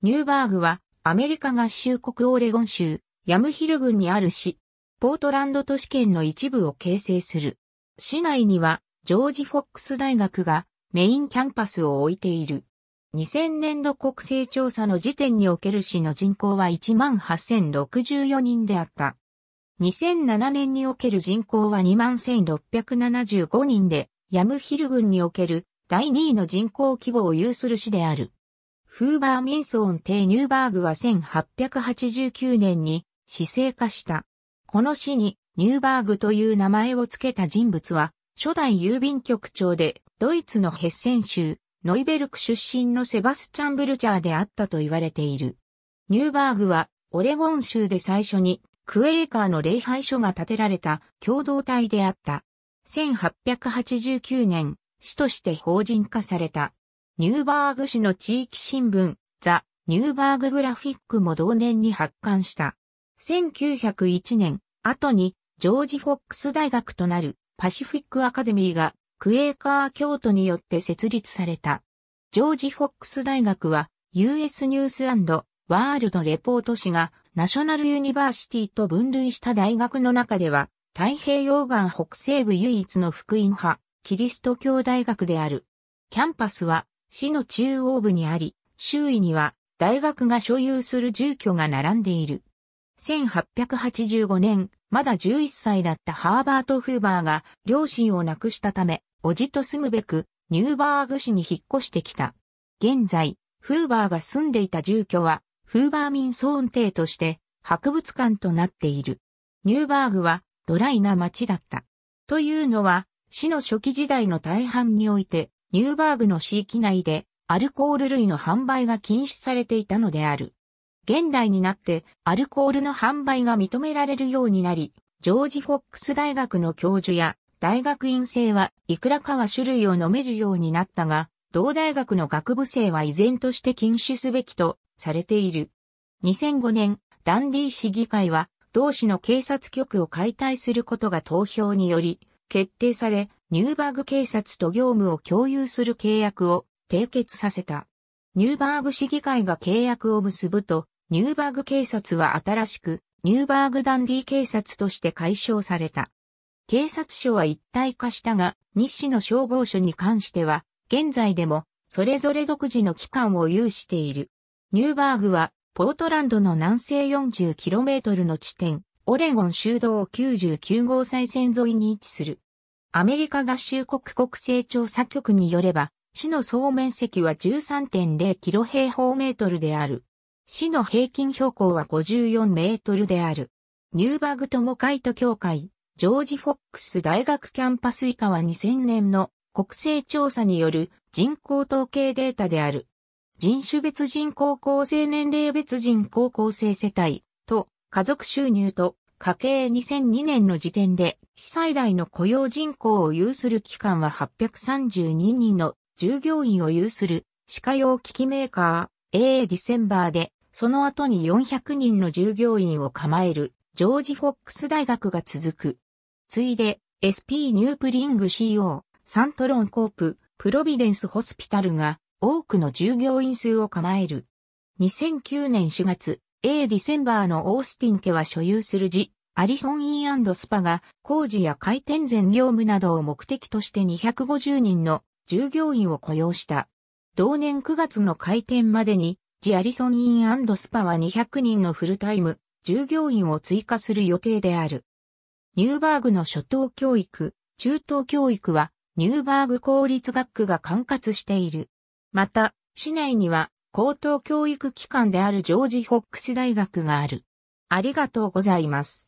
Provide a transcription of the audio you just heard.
ニューバーグはアメリカ合衆国オレゴン州ヤムヒル郡にある市、ポートランド都市圏の一部を形成する。市内にはジョージ・フォックス大学がメインキャンパスを置いている。2000年度国勢調査の時点における市の人口は18,064人であった。2007年における人口は21,675人で、ヤムヒル郡における第2位の人口規模を有する市である。フーバー・ミンソン・テニューバーグは1889年に市政化した。この市にニューバーグという名前を付けた人物は、初代郵便局長でドイツのヘッセン州、ノイベルク出身のセバスチャン・ブルチャーであったと言われている。ニューバーグはオレゴン州で最初にクエーカーの礼拝所が建てられた共同体であった。1889年、市として法人化された。ニューバーグ市の地域新聞、ザ・ニューバーググラフィックも同年に発刊した。1901年、後に、ジョージ・フォックス大学となるパシフィックアカデミーがクエーカー京都によって設立された。ジョージ・フォックス大学は US ニュースワールドレポート誌がナショナルユニバーシティと分類した大学の中では太平洋岸北西部唯一の福音派キリスト教大学である。キャンパスは市の中央部にあり、周囲には大学が所有する住居が並んでいる。1885年、まだ11歳だったハーバート・フーバーが両親を亡くしたため、叔父と住むべくニューバーグ市に引っ越してきた。現在、フーバーが住んでいた住居は、フーバー民総運邸として博物館となっている。ニューバーグはドライな街だった。というのは、市の初期時代の大半において、ニューバーグの市域内でアルコール類の販売が禁止されていたのである。現代になってアルコールの販売が認められるようになり、ジョージ・フォックス大学の教授や大学院生はいくらかは種類を飲めるようになったが、同大学の学部生は依然として禁止すべきとされている。2005年、ダンディ市議会は同市の警察局を解体することが投票により決定され、ニューバーグ警察と業務を共有する契約を締結させた。ニューバーグ市議会が契約を結ぶと、ニューバーグ警察は新しく、ニューバーグダンディ警察として解消された。警察署は一体化したが、日誌の消防署に関しては、現在でも、それぞれ独自の機関を有している。ニューバーグは、ポートランドの南西 40km の地点、オレゴン州道99号再線沿いに位置する。アメリカ合衆国国勢調査局によれば、市の総面積は13.0キロ平方メートルである。市の平均標高は54メートルである。ニューバグモカイト協会、ジョージ・フォックス大学キャンパス以下は2000年の国勢調査による人口統計データである。人種別人口構成年齢別人口構成世帯と家族収入と家計2002年の時点で、被最大の雇用人口を有する機関は832人の従業員を有する、歯科用機器メーカー、AA ディセンバーで、その後に400人の従業員を構える、ジョージ・フォックス大学が続く。ついで、SP ニュープリング CO、サントロンコープ、プロビデンスホスピタルが、多くの従業員数を構える。2009年4月、A ディセンバーのオースティン家は所有する字、アリソン・インスパが工事や回転前業務などを目的として250人の従業員を雇用した。同年9月の開店までに、ジ・アリソン・インスパは200人のフルタイム、従業員を追加する予定である。ニューバーグの初等教育、中等教育は、ニューバーグ公立学区が管轄している。また、市内には、高等教育機関であるジョージ・フォックス大学がある。ありがとうございます。